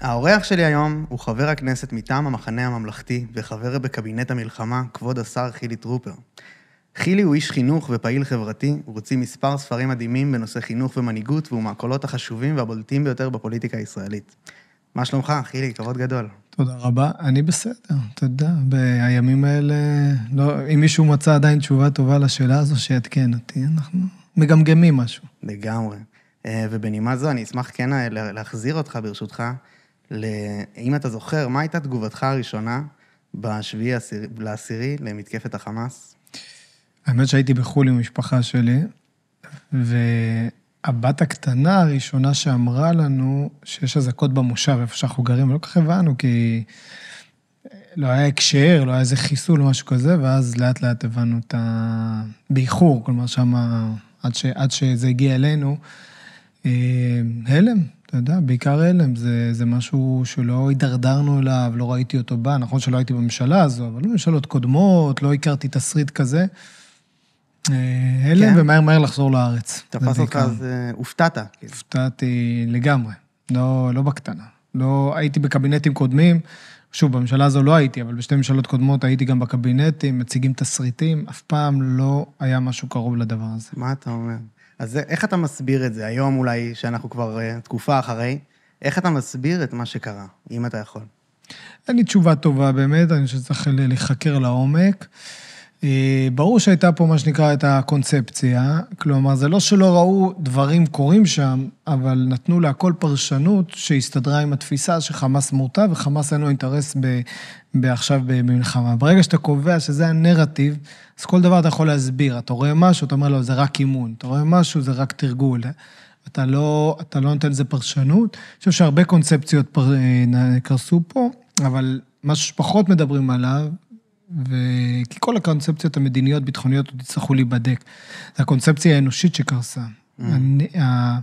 האורח שלי היום הוא חבר הכנסת מטעם המחנה הממלכתי וחבר בקבינט המלחמה, כבוד השר חילי טרופר. חילי הוא איש חינוך ופעיל חברתי, הוא הוציא מספר ספרים מדהימים בנושא חינוך ומנהיגות, והוא מהקולות החשובים והבולטים ביותר בפוליטיקה הישראלית. מה שלומך, חילי? כבוד גדול. תודה רבה. אני בסדר, אתה יודע, בימים האלה, לא, אם מישהו מצא עדיין תשובה טובה לשאלה הזו, שיעדכן אותי, אנחנו מגמגמים משהו. לגמרי. אה, ובנימה זו, אני אשמח כן להחזיר אותך, ברשותך, ל... אם אתה זוכר, מה הייתה תגובתך הראשונה בשביעי לעשירי למתקפת החמאס? האמת שהייתי בחו"ל עם המשפחה שלי, והבת הקטנה הראשונה שאמרה לנו שיש אזעקות במושב, איפה שאנחנו גרים, לא כל כך הבנו, כי לא היה הקשר, לא היה איזה חיסול או משהו כזה, ואז לאט לאט הבנו את ה... באיחור, כלומר, שמה, עד, ש... עד שזה הגיע אלינו, אה, הלם, אתה יודע, בעיקר הלם, זה, זה משהו שלא הידרדרנו אליו, לא ראיתי אותו בא, נכון שלא הייתי בממשלה הזו, אבל ממשלות קודמות, לא הכרתי תסריט כזה. אה, הלם, כן. ומהר מהר לחזור לארץ. תפס אותך אז אה, הופתעת. כאילו. הופתעתי לגמרי, לא, לא בקטנה. לא הייתי בקבינטים קודמים, שוב, בממשלה הזו לא הייתי, אבל בשתי ממשלות קודמות הייתי גם בקבינטים, מציגים תסריטים, אף פעם לא היה משהו קרוב לדבר הזה. מה אתה אומר? אז איך אתה מסביר את זה היום אולי, שאנחנו כבר אה, תקופה אחרי, איך אתה מסביר את מה שקרה, אם אתה יכול? אין לי תשובה טובה באמת, אני חושב שצריך להיחקר לעומק. אה, ברור שהייתה פה מה שנקרא את הקונספציה, כלומר, זה לא שלא ראו דברים קורים שם, אבל נתנו להכל פרשנות שהסתדרה עם התפיסה שחמאס מורתע וחמאס אין לו אינטרס ב, בעכשיו במלחמה. ברגע שאתה קובע שזה הנרטיב, אז כל דבר אתה יכול להסביר. אתה רואה משהו, אתה אומר לו, לא, זה רק אימון, אתה רואה משהו, זה רק תרגול. אתה לא, אתה לא נותן לזה פרשנות. אני חושב שהרבה קונספציות פר, אה, קרסו פה, אבל משהו שפחות מדברים עליו, וכי כל הקונספציות המדיניות, ביטחוניות, עוד יצטרכו להיבדק. זו הקונספציה האנושית שקרסה. Mm. אני, ה,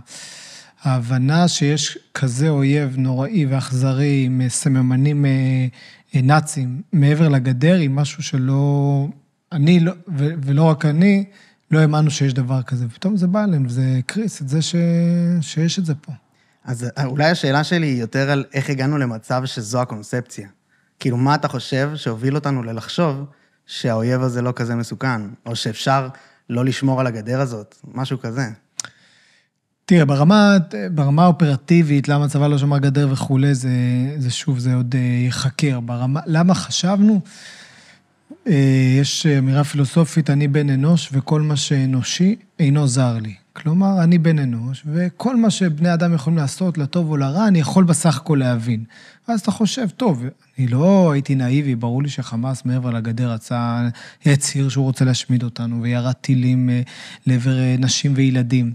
ההבנה שיש כזה אויב נוראי ואכזרי עם אה, סממנים אה, אה, נאצים מעבר לגדר, היא משהו שלא... אני, לא, ו, ולא רק אני, לא האמנו שיש דבר כזה. ופתאום זה בא אלינו, זה הקריס את זה ש, שיש את זה פה. אז אולי השאלה שלי היא יותר על איך הגענו למצב שזו הקונספציה. כאילו, מה אתה חושב שהוביל אותנו ללחשוב שהאויב הזה לא כזה מסוכן, או שאפשר לא לשמור על הגדר הזאת, משהו כזה? תראה, ברמה, ברמה האופרטיבית, למה הצבא לא שמר גדר וכולי, זה, זה שוב, זה עוד אה, ייחקר. ברמה, למה חשבנו? אה, יש אמירה פילוסופית, אני בן אנוש, וכל מה שאנושי אינו זר לי. כלומר, אני בן אנוש, וכל מה שבני אדם יכולים לעשות, לטוב או לרע, אני יכול בסך הכל להבין. ואז אתה חושב, טוב, אני לא הייתי נאיבי, ברור לי שחמאס מעבר לגדר רצה, הצהיר שהוא רוצה להשמיד אותנו, וירה טילים אה, לעבר אה, נשים וילדים.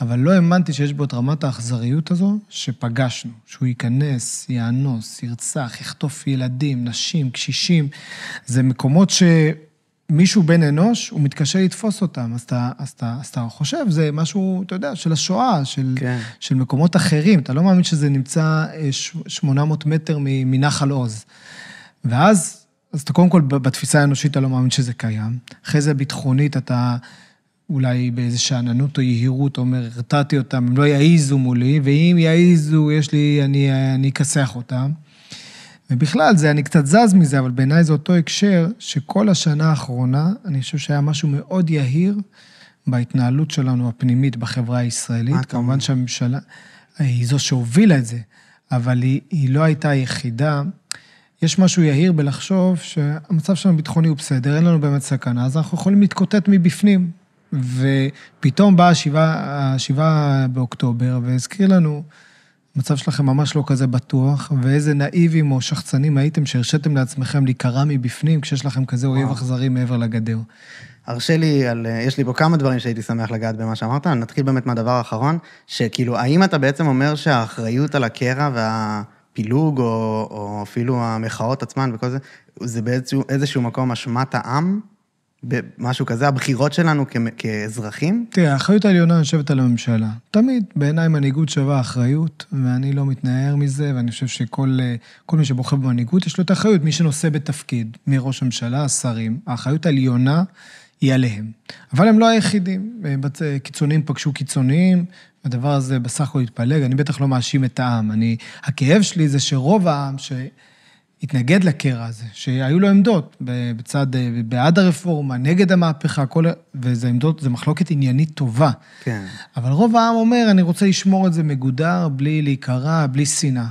אבל לא האמנתי שיש בו את רמת האכזריות הזו שפגשנו, שהוא ייכנס, יאנוס, ירצח, יחטוף ילדים, נשים, קשישים. זה מקומות ש... מישהו בן אנוש, הוא מתקשה לתפוס אותם. אז אתה, אז אתה, אז אתה חושב, זה משהו, אתה יודע, של השואה, של, כן. של מקומות אחרים. אתה לא מאמין שזה נמצא 800 אה, מטר מנחל עוז. ואז, אז אתה קודם כל, בתפיסה האנושית אתה לא מאמין שזה קיים. אחרי זה ביטחונית, אתה אולי באיזו שאננות או יהירות, אומר, הרתעתי אותם, הם לא יעיזו מולי, ואם יעיזו, יש לי, אני אכסח אותם. ובכלל, זה, אני קצת זז מזה, אבל בעיניי זה אותו הקשר, שכל השנה האחרונה, אני חושב שהיה משהו מאוד יהיר בהתנהלות שלנו הפנימית בחברה הישראלית. מה כמובן שהממשלה היא זו שהובילה את זה, אבל היא, היא לא הייתה היחידה. יש משהו יהיר בלחשוב שהמצב שלנו ביטחוני הוא בסדר, אין לנו באמת סכנה, אז אנחנו יכולים להתקוטט מבפנים. ופתאום באה השבעה באוקטובר והזכיר לנו המצב שלכם ממש לא כזה בטוח, ואיזה נאיבים או שחצנים הייתם שהרשיתם לעצמכם להיקרע מבפנים כשיש לכם כזה אויב אכזרי מעבר לגדר. הרשה לי, על, אה, יש לי פה כמה דברים שהייתי שמח לגעת במה שאמרת, נתחיל באמת מהדבר האחרון, שכאילו, האם אתה בעצם אומר שהאחריות על הקרע והפילוג, או, או אפילו המחאות עצמן וכל זה, זה באיזשהו מקום אשמת העם? במשהו כזה, הבחירות שלנו כ- כאזרחים? תראה, האחריות העליונה יושבת על הממשלה. תמיד, בעיניי מנהיגות שווה אחריות, ואני לא מתנער מזה, ואני חושב שכל אה, מי שבוחר במנהיגות, יש לו את האחריות. מי שנושא בתפקיד, מראש הממשלה, השרים, האחריות העליונה היא עליהם. אבל הם לא היחידים. אה, אה, קיצוניים פגשו קיצוניים, הדבר הזה בסך הכול התפלג. אני בטח לא מאשים את העם. אני, הכאב שלי זה שרוב העם, ש... התנגד לקרע הזה, שהיו לו עמדות בצד, אה, בעד הרפורמה, נגד המהפכה, כל... וזה עמדות, זה מחלוקת עניינית טובה. כן. אבל רוב העם אומר, אני רוצה לשמור את זה מגודר, בלי להיקרע, בלי שנאה.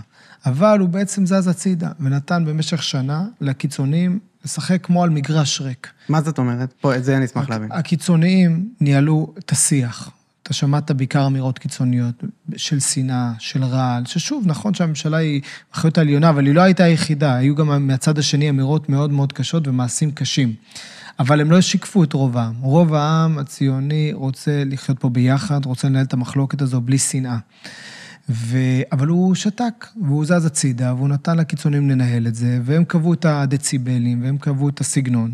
אבל הוא בעצם זז הצידה, ונתן במשך שנה לקיצונים לשחק כמו על מגרש ריק. מה זאת אומרת? פה, את זה אני אשמח להבין. הקיצוניים ניהלו את השיח. אתה שמעת בעיקר אמירות קיצוניות של שנאה, של רעל, ששוב, נכון שהממשלה היא אחריות העליונה, אבל היא לא הייתה היחידה, היו גם מהצד השני אמירות מאוד מאוד קשות ומעשים קשים. אבל הם לא שיקפו את רוב העם. רוב העם הציוני רוצה לחיות פה ביחד, רוצה לנהל את המחלוקת הזו בלי שנאה. ו... אבל הוא שתק, והוא זז הצידה, והוא נתן לקיצונים לנהל את זה, והם קבעו את הדציבלים, והם קבעו את הסגנון.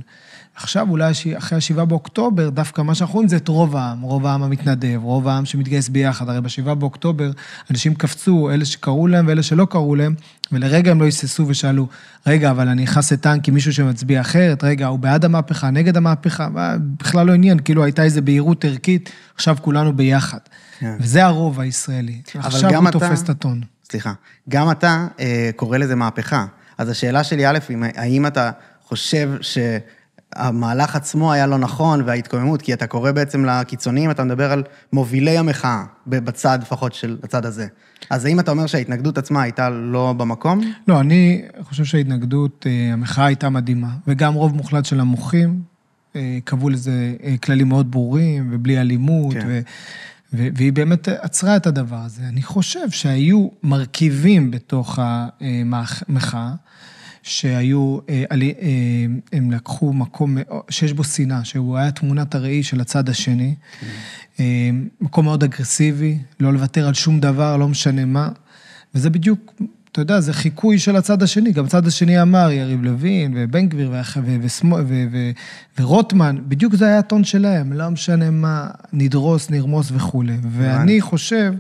עכשיו, אולי אחרי השבעה באוקטובר, דווקא מה שאנחנו רואים זה את רוב העם, רוב העם המתנדב, רוב העם שמתגייס ביחד. הרי בשבעה באוקטובר אנשים קפצו, אלה שקראו להם ואלה שלא קראו להם, ולרגע הם לא היססו ושאלו, רגע, אבל אני נכנס לטנק עם מישהו שמצביע אחרת, רגע, הוא בעד המהפכה, נגד המהפכה, בכלל לא עניין, כאילו הייתה איזו בהירות ערכית, עכשיו כולנו ביחד. כן. וזה הרוב הישראלי. עכשיו הוא אתה, תופס את הטון. סליחה, גם אתה אה, קורא לזה מהפכה. אז השאלה שלי, א', האם אתה חושב ש... המהלך עצמו היה לא נכון, וההתקוממות, כי אתה קורא בעצם לקיצוניים, אתה מדבר על מובילי המחאה, בצד לפחות של הצד הזה. אז האם אתה אומר שההתנגדות עצמה הייתה לא במקום? לא, אני חושב שההתנגדות, אה, המחאה הייתה מדהימה, וגם רוב מוחלט של המוחים אה, קבעו לזה אה, כללים מאוד ברורים, ובלי אלימות, כן. ו... והיא באמת עצרה את הדבר הזה. אני חושב שהיו מרכיבים בתוך המחאה שהיו, אה, אה, הם לקחו מקום שיש בו שנאה, שהוא היה תמונת הראי של הצד השני. כן. אה, מקום מאוד אגרסיבי, לא לוותר על שום דבר, לא משנה מה. וזה בדיוק, אתה יודע, זה חיקוי של הצד השני. גם הצד השני אמר, יריב לוין ובן גביר ורוטמן, בדיוק זה היה הטון שלהם, לא משנה מה, נדרוס, נרמוס וכולי. ואני חושב...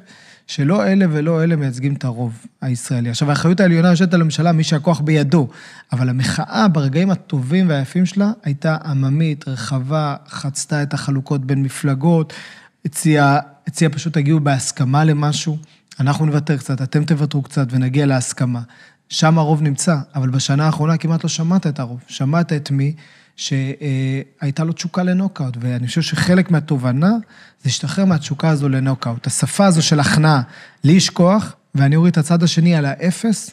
שלא אלה ולא אלה מייצגים את הרוב הישראלי. עכשיו, האחריות העליונה יושבת על הממשלה, מי שהכוח בידו, אבל המחאה ברגעים הטובים והיפים שלה הייתה עממית, רחבה, חצתה את החלוקות בין מפלגות, הציעה, הציע פשוט תגיעו בהסכמה למשהו, אנחנו נוותר קצת, אתם תוותרו קצת ונגיע להסכמה. שם הרוב נמצא, אבל בשנה האחרונה כמעט לא שמעת את הרוב. שמעת את מי? שהייתה לו תשוקה לנוקאוט, ואני חושב שחלק מהתובנה זה להשתחרר מהתשוקה הזו לנוקאוט. השפה הזו של הכנעה, לי יש כוח, ואני אוריד את הצד השני על האפס,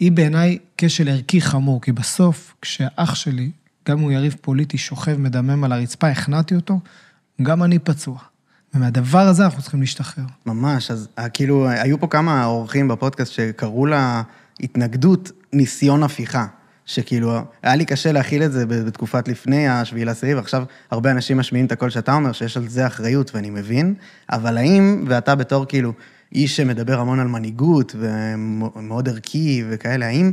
היא בעיניי כשל ערכי חמור, כי בסוף, כשאח שלי, גם אם הוא יריב פוליטי, שוכב, מדמם על הרצפה, הכנעתי אותו, גם אני פצוע. ומהדבר הזה אנחנו צריכים להשתחרר. ממש, אז אה, כאילו, היו פה כמה אורחים בפודקאסט שקראו לה התנגדות ניסיון הפיכה. שכאילו, היה לי קשה להכיל את זה בתקופת לפני השביעי לעשירי, ועכשיו הרבה אנשים משמיעים את הקול שאתה אומר, שיש על זה אחריות, ואני מבין, אבל האם, ואתה בתור כאילו איש שמדבר המון על מנהיגות, ומאוד ערכי וכאלה, האם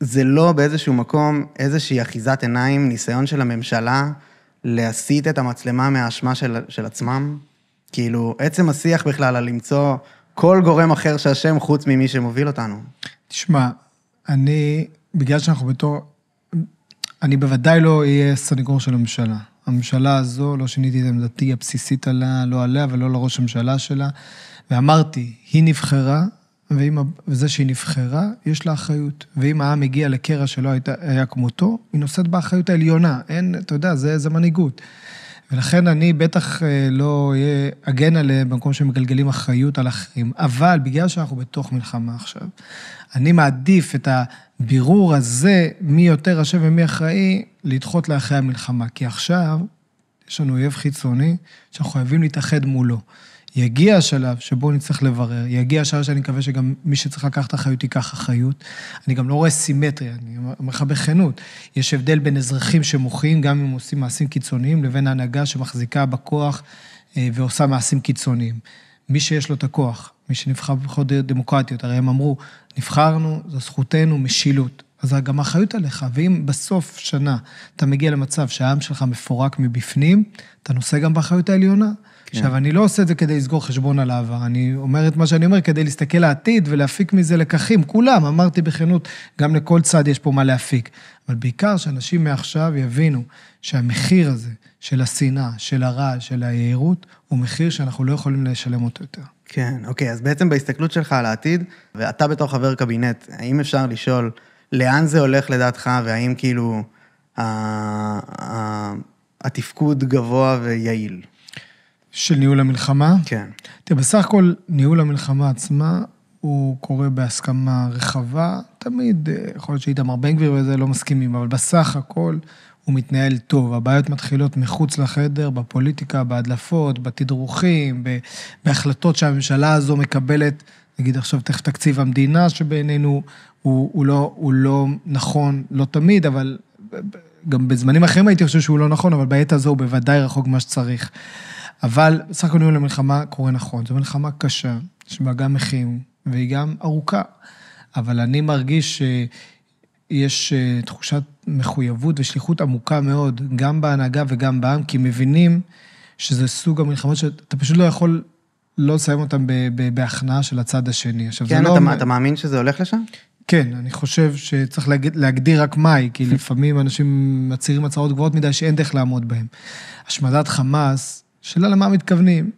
זה לא באיזשהו מקום איזושהי אחיזת עיניים, ניסיון של הממשלה להסיט את המצלמה מהאשמה של, של עצמם? כאילו, עצם השיח בכלל על למצוא כל גורם אחר שאשם חוץ ממי שמוביל אותנו. תשמע, אני בגלל שאנחנו בתור... אני בוודאי לא אהיה סנגור של הממשלה. הממשלה הזו, לא שיניתי את עמדתי הבסיסית עליה, לא עליה ולא לראש הממשלה שלה. ואמרתי, היא נבחרה, ועם, וזה שהיא נבחרה, יש לה אחריות. ואם העם הגיע לקרע שלא היית, היה כמותו, היא נושאת באחריות העליונה. אין, אתה יודע, זה, זה מנהיגות. ולכן אני בטח אה, לא אגן עליהם במקום שמגלגלים אחריות על אחרים. אבל בגלל שאנחנו בתוך מלחמה עכשיו, אני מעדיף את ה... הבירור הזה, מי יותר אשם ומי אחראי, לדחות לאחרי המלחמה. כי עכשיו יש לנו אויב חיצוני שאנחנו חייבים להתאחד מולו. יגיע השלב שבו נצטרך לברר, יגיע השלב שאני מקווה שגם מי שצריך לקחת אחריות ייקח אחריות. אני גם לא רואה סימטריה, אני אומר לך בכנות. יש הבדל בין אזרחים שמוחים, גם אם עושים מעשים קיצוניים, לבין ההנהגה שמחזיקה בכוח אה, ועושה מעשים קיצוניים. מי שיש לו את הכוח מי שנבחר בבחירות דמוקרטיות, הרי הם אמרו, נבחרנו, זו זכותנו, משילות. אז גם האחריות עליך, ואם בסוף שנה אתה מגיע למצב שהעם שלך מפורק מבפנים, אתה נושא גם באחריות העליונה. כן. עכשיו, אני לא עושה את זה כדי לסגור חשבון על העבר, אני אומר את מה שאני אומר כדי להסתכל לעתיד ולהפיק מזה לקחים. כולם, אמרתי בכנות, גם לכל צד יש פה מה להפיק. אבל בעיקר שאנשים מעכשיו יבינו שהמחיר הזה של השנאה, של הרעש, של היהירות, הוא מחיר שאנחנו לא יכולים לשלם אותו יותר. כן, אוקיי, אז בעצם בהסתכלות שלך על העתיד, ואתה בתור חבר קבינט, האם אפשר לשאול לאן זה הולך לדעתך, והאם כאילו ה... ה... התפקוד גבוה ויעיל? של ניהול המלחמה? כן. תראה, בסך הכל ניהול המלחמה עצמה, הוא קורה בהסכמה רחבה, תמיד, אה, יכול להיות שאיתמר בן גביר וזה לא מסכימים, אבל בסך הכל הוא מתנהל טוב. הבעיות מתחילות מחוץ לחדר, בפוליטיקה, בהדלפות, בתדרוכים, בהחלטות שהממשלה הזו מקבלת, נגיד עכשיו תכף תקציב המדינה, שבעינינו הוא, הוא, לא, הוא לא נכון, לא תמיד, אבל גם בזמנים אחרים הייתי חושב שהוא לא נכון, אבל בעת הזו הוא בוודאי רחוק ממה שצריך. אבל בסך הכל ניהול המלחמה קורה נכון. זו מלחמה קשה, יש בה גם מחים, והיא גם ארוכה. אבל אני מרגיש שיש אה, תחושת מחויבות ושליחות עמוקה מאוד, גם בהנהגה וגם בעם, כי מבינים שזה סוג המלחמות שאתה פשוט לא יכול לא לסיים אותן בהכנעה של הצד השני. עכשיו, כן, זה לא... אתה, אתה מאמין שזה הולך לשם? כן, אני חושב שצריך להגדיר, להגדיר רק מהי, כי לפעמים אנשים מצהירים הצהרות גבוהות מדי שאין דרך לעמוד בהן. השמדת חמאס, שאלה למה מתכוונים.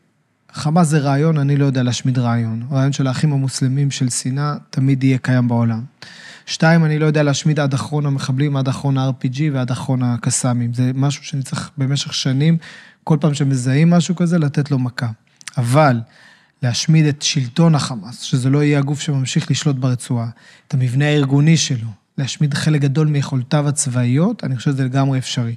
חמאס זה רעיון, אני לא יודע להשמיד רעיון. רעיון של האחים המוסלמים של שנאה תמיד יהיה קיים בעולם. שתיים, אני לא יודע להשמיד עד אחרון המחבלים, עד אחרון ה-RPG ועד אחרון הקסאמים. זה משהו שאני צריך במשך שנים, כל פעם שמזהים משהו כזה, לתת לו מכה. אבל להשמיד את שלטון החמאס, שזה לא יהיה הגוף שממשיך לשלוט ברצועה, את המבנה הארגוני שלו, להשמיד חלק גדול מיכולותיו הצבאיות, אני חושב שזה לגמרי אפשרי.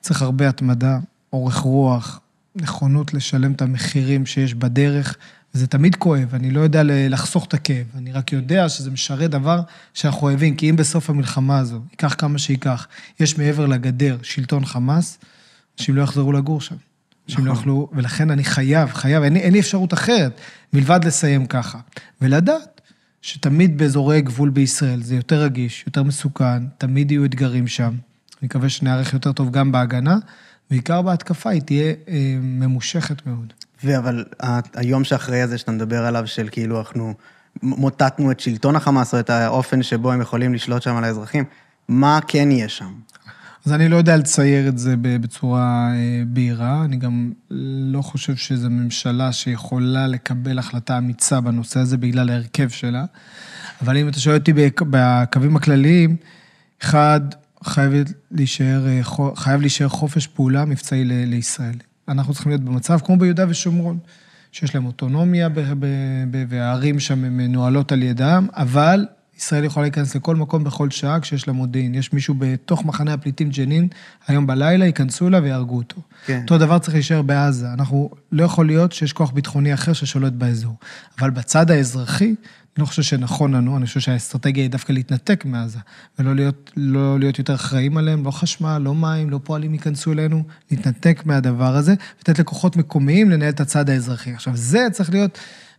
צריך הרבה התמדה, אורך רוח, נכונות לשלם את המחירים שיש בדרך. זה תמיד כואב, אני לא יודע לחסוך את הכאב, אני רק יודע שזה משרת דבר שאנחנו אוהבים, כי אם בסוף המלחמה הזו, ייקח כמה שייקח, יש מעבר לגדר שלטון חמאס, אנשים לא יחזרו לגור שם. אנשים לא נכון. יוכלו, ולכן אני חייב, חייב, אין, אין לי אפשרות אחרת מלבד לסיים ככה. ולדעת שתמיד באזורי גבול בישראל זה יותר רגיש, יותר מסוכן, תמיד יהיו אתגרים שם. אני מקווה שנערך יותר טוב גם בהגנה, בעיקר בהתקפה, היא תהיה אה, ממושכת מאוד. אבל היום שאחרי הזה שאתה מדבר עליו, של כאילו אנחנו מוטטנו את שלטון החמאס, או את האופן שבו הם יכולים לשלוט שם על האזרחים, מה כן יהיה שם? אז אני לא יודע לצייר את זה בצורה אה, בהירה. אני גם לא חושב שזו ממשלה שיכולה לקבל החלטה אמיצה בנושא הזה בגלל ההרכב שלה. אבל אם אתה שואל אותי בקווים הכלליים, אחד, חייב להישאר, אה, חייב להישאר חופש פעולה מבצעי לישראל. אנחנו צריכים להיות במצב כמו ביהודה ושומרון, שיש להם אוטונומיה והערים שם מנוהלות על ידם, אבל ישראל יכולה להיכנס לכל מקום בכל שעה כשיש לה מודיעין. יש מישהו בתוך מחנה הפליטים ג'נין, היום בלילה ייכנסו אליו ויהרגו אותו. כן. אותו דבר צריך להישאר בעזה. אנחנו, לא יכול להיות שיש כוח ביטחוני אחר ששולט באזור. אבל בצד האזרחי, אני לא חושב שנכון לנו, אני חושב שהאסטרטגיה היא דווקא להתנתק מעזה, ולא להיות, לא להיות יותר אחראים עליהם, לא חשמל, לא מים, לא פועלים ייכנסו אלינו, להתנתק מהדבר הזה, ולתת לכוחות מקומיים לנהל את הצד האזרחי. עכשיו, זה צריך להיות...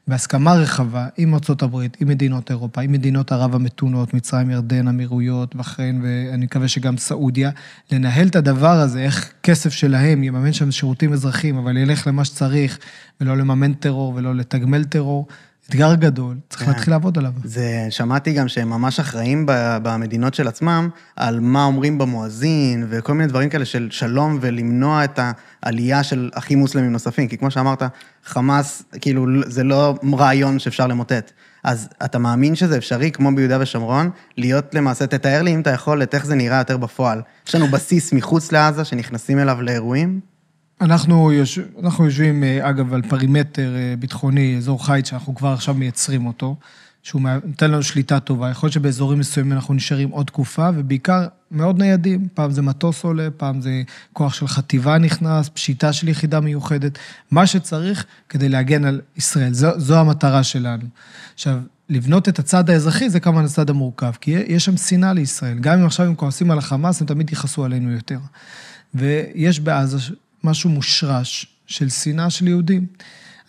בהסכמה רחבה עם ארצות הברית, עם מדינות אירופה, עם מדינות ערב המתונות, מצרים, ירדן, אמירויות, בחריין, ואני מקווה שגם סעודיה, לנהל את הדבר הזה, איך כסף שלהם יממן שם שירותים אזרחיים, אבל ילך למה שצריך, ולא לממן טרור ולא לתגמל טרור. אתגר גדול, צריך כן. להתחיל לעבוד עליו. זה, שמעתי גם שהם ממש אחראים ב, במדינות של עצמם, על מה אומרים במואזין, וכל מיני דברים כאלה של שלום, ולמנוע את העלייה של אחים מוסלמים נוספים. כי כמו שאמרת, חמאס, כאילו, זה לא רעיון שאפשר למוטט. אז אתה מאמין שזה אפשרי, כמו ביהודה ושומרון, להיות למעשה, תתאר לי אם אתה יכול, את איך זה נראה יותר בפועל. יש לנו בסיס מחוץ לעזה שנכנסים אליו לאירועים? אנחנו, יוש... אנחנו יושבים, אה, אגב, על פרימטר אה, ביטחוני, אזור חיץ, שאנחנו כבר עכשיו מייצרים אותו, שהוא נותן לנו שליטה טובה. יכול להיות שבאזורים מסוימים אנחנו נשארים עוד תקופה, ובעיקר מאוד ניידים. פעם זה מטוס עולה, פעם זה כוח של חטיבה נכנס, פשיטה של יחידה מיוחדת, מה שצריך כדי להגן על ישראל. זו, זו המטרה שלנו. עכשיו, לבנות את הצד האזרחי זה כמובן הצד המורכב, כי יש שם שנאה לישראל. גם אם עכשיו הם כועסים על החמאס, הם תמיד יכעסו עלינו יותר. ויש בעזה משהו מושרש של שנאה של יהודים.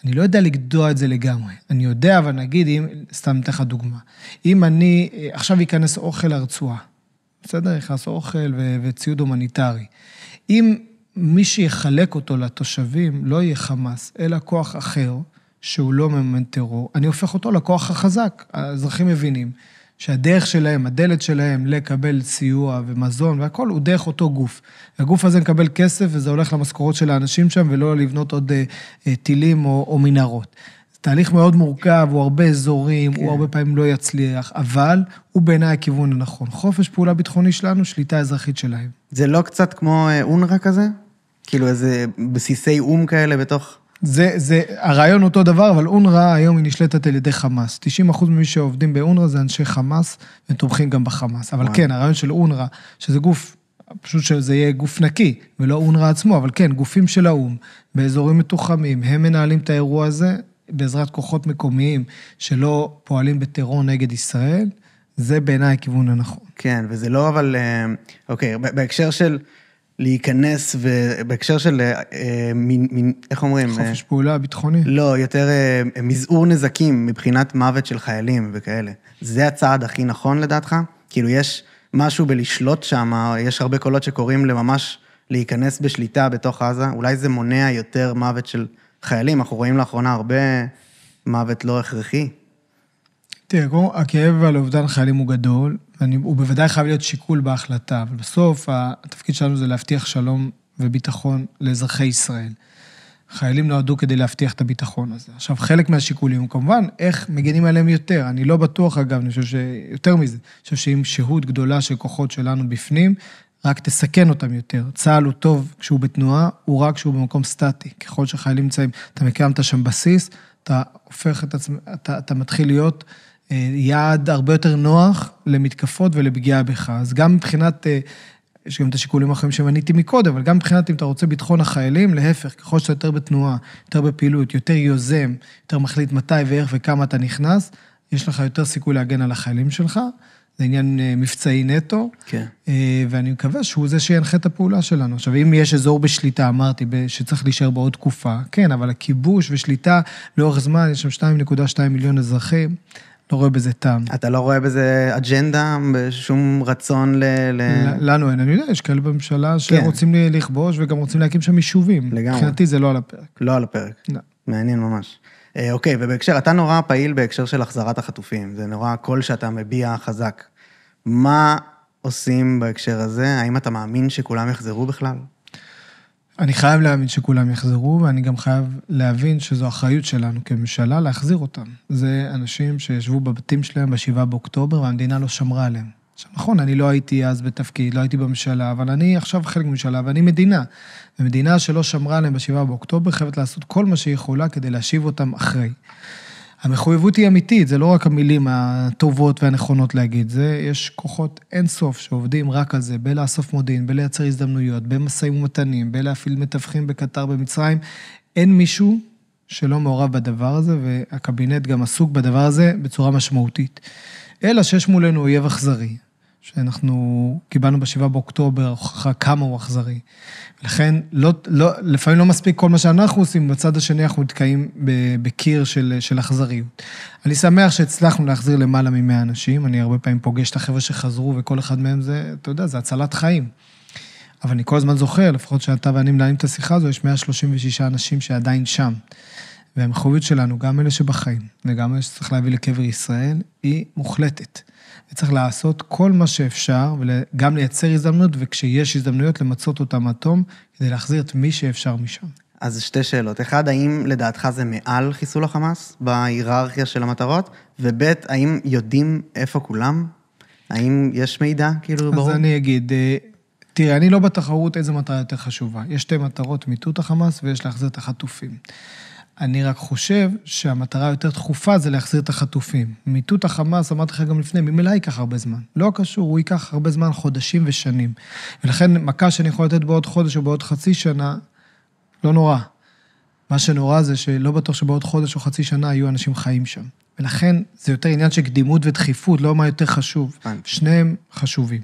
אני לא יודע לגדוע את זה לגמרי. אני יודע, אבל נגיד, אם, סתם אתן לך דוגמה. אם אני, אה, עכשיו ייכנס אוכל לרצועה, בסדר? ייכנס אוכל ו- וציוד הומניטרי. אם מי שיחלק אותו לתושבים לא יהיה חמאס, אלא כוח אחר, שהוא לא מממן טרור, אני הופך אותו לכוח החזק. האזרחים מבינים שהדרך שלהם, הדלת שלהם לקבל סיוע ומזון והכול, הוא דרך אותו גוף. הגוף הזה מקבל כסף וזה הולך למשכורות של האנשים שם, ולא לבנות עוד אה, אה, טילים או, או מנהרות. זה תהליך מאוד מורכב, הוא הרבה אזורים, כן. הוא הרבה פעמים לא יצליח, אבל הוא בעיניי הכיוון הנכון. חופש פעולה ביטחוני שלנו, שליטה אזרחית שלהם. זה לא קצת כמו אה, אונר"א כזה? כאילו איזה בסיסי או"ם כאלה בתוך... זה, זה, הרעיון אותו דבר, אבל אונר"א היום היא נשלטת על ידי חמאס. 90% ממי שעובדים באונר"א זה אנשי חמאס, ותומכים גם בחמאס. אבל וואי. כן, הרעיון של אונר"א, שזה גוף, פשוט שזה יהיה גוף נקי, ולא אונר"א עצמו, אבל כן, גופים של האו"ם, באזורים מתוחמים, הם מנהלים את האירוע הזה בעזרת כוחות מקומיים שלא פועלים בטרור נגד ישראל, זה בעיניי הכיוון הנכון. כן, וזה לא אבל, אה, אוקיי, בהקשר של... להיכנס, ובהקשר של, אה, מין, מין, איך אומרים? חופש אה, פעולה ביטחוני. לא, יותר אה, מזעור נזקים מבחינת מוות של חיילים וכאלה. זה הצעד הכי נכון לדעתך? כאילו, יש משהו בלשלוט שם, יש הרבה קולות שקוראים לממש להיכנס בשליטה בתוך עזה, אולי זה מונע יותר מוות של חיילים, אנחנו רואים לאחרונה הרבה מוות לא הכרחי. תראה, הכאב על אובדן חיילים הוא גדול, והוא בוודאי חייב להיות שיקול בהחלטה, אבל בסוף התפקיד שלנו זה להבטיח שלום וביטחון לאזרחי ישראל. חיילים נועדו כדי להבטיח את הביטחון הזה. עכשיו, חלק מהשיקולים הוא כמובן איך מגנים עליהם יותר. אני לא בטוח, אגב, אני חושב ש... יותר מזה, אני חושב שאם שהות גדולה של כוחות שלנו בפנים, רק תסכן אותם יותר. צה"ל הוא טוב כשהוא בתנועה, הוא רק כשהוא במקום סטטי. ככל שחיילים נמצאים, אתה מקמת שם בסיס, אתה הופך את עצמך, אתה, אתה מתחיל להיות... אה, יעד הרבה יותר נוח למתקפות ולפגיעה בך. אז גם מבחינת, אה, יש גם את השיקולים האחרים שמניתי מקודם, אבל גם מבחינת אם אתה רוצה ביטחון החיילים, להפך, ככל שאתה יותר בתנועה, יותר בפעילות, יותר יוזם, יותר מחליט מתי ואיך וכמה אתה נכנס, יש לך יותר סיכוי להגן על החיילים שלך. זה עניין אה, מבצעי נטו. כן. ואני מקווה שהוא זה שינחה את הפעולה שלנו. עכשיו, אם יש אזור בשליטה, אמרתי, שצריך להישאר בעוד תקופה, כן, אבל הכיבוש ושליטה לאורך זמן, יש שם 2.2 מיליון אזרחים. לא רואה בזה טעם. אתה לא רואה בזה אג'נדה, בשום רצון ל... ל... לנו אין, אני יודע, יש כאלה בממשלה כן. שרוצים כן. לכבוש וגם רוצים להקים שם יישובים. לגמרי. מבחינתי זה לא על הפרק. לא על הפרק. לא. מעניין ממש. אה, אוקיי, ובהקשר, אתה נורא פעיל בהקשר של החזרת החטופים, זה נורא קול שאתה מביע חזק. מה עושים בהקשר הזה? האם אתה מאמין שכולם יחזרו בכלל? אני חייב להאמין שכולם יחזרו, ואני גם חייב להבין שזו אחריות שלנו כממשלה להחזיר אותם. זה אנשים שישבו בבתים שלהם ב-7 באוקטובר, והמדינה לא שמרה עליהם. עכשיו, נכון, אני לא הייתי אז בתפקיד, לא הייתי בממשלה, אבל אני עכשיו חלק מממשלה, ואני מדינה. ומדינה שלא שמרה עליהם ב-7 באוקטובר חייבת לעשות כל מה שהיא יכולה כדי להשיב אותם אחרי. המחויבות היא אמיתית, זה לא רק המילים הטובות והנכונות להגיד, זה, יש כוחות אינסוף שעובדים רק על זה, בלאסוף מודיעין, בלייצר הזדמנויות, במשאים ומתנים, בלהפעיל מתווכים בקטר, במצרים. אין מישהו שלא מעורב בדבר הזה, והקבינט גם עסוק בדבר הזה בצורה משמעותית. אלא שיש מולנו אויב אכזרי, שאנחנו קיבלנו ב-7 באוקטובר, הוכחה כמה הוא אכזרי. לכן, לא, לא, לפעמים לא מספיק כל מה שאנחנו עושים, בצד השני אנחנו נתקעים בקיר של, של אכזריות. אני שמח שהצלחנו להחזיר למעלה מ-100 אנשים, אני הרבה פעמים פוגש את החבר'ה שחזרו, וכל אחד מהם זה, אתה יודע, זה הצלת חיים. אבל אני כל הזמן זוכר, לפחות שאתה ואני מנהלים את השיחה הזו, יש 136 אנשים שעדיין שם. והמחויבות שלנו, גם אלה שבחיים, וגם אלה שצריך להביא לקבר ישראל, היא מוחלטת. וצריך לעשות כל מה שאפשר, וגם לייצר הזדמנות, וכשיש הזדמנויות למצות אותם עד תום, כדי להחזיר את מי שאפשר משם. אז שתי שאלות. אחד, האם לדעתך זה מעל חיסול החמאס בהיררכיה של המטרות? וב', האם יודעים איפה כולם? האם יש מידע, כאילו, אז ברור? אז אני אגיד, אה, תראה, אני לא בתחרות איזה מטרה יותר חשובה. יש שתי מטרות, מיטוט החמאס ויש להחזיר את החטופים. אני רק חושב שהמטרה היותר דחופה זה להחזיר את החטופים. מיטוט החמאס, אמרתי לך גם לפני, ממילא ייקח הרבה זמן. לא קשור, הוא ייקח הרבה זמן, חודשים ושנים. ולכן, מכה שאני יכול לתת בעוד חודש או בעוד חצי שנה, לא נורא. מה שנורא זה שלא בטוח שבעוד חודש או חצי שנה יהיו אנשים חיים שם. ולכן, זה יותר עניין של קדימות ודחיפות, לא מה יותר חשוב. שניהם חשובים.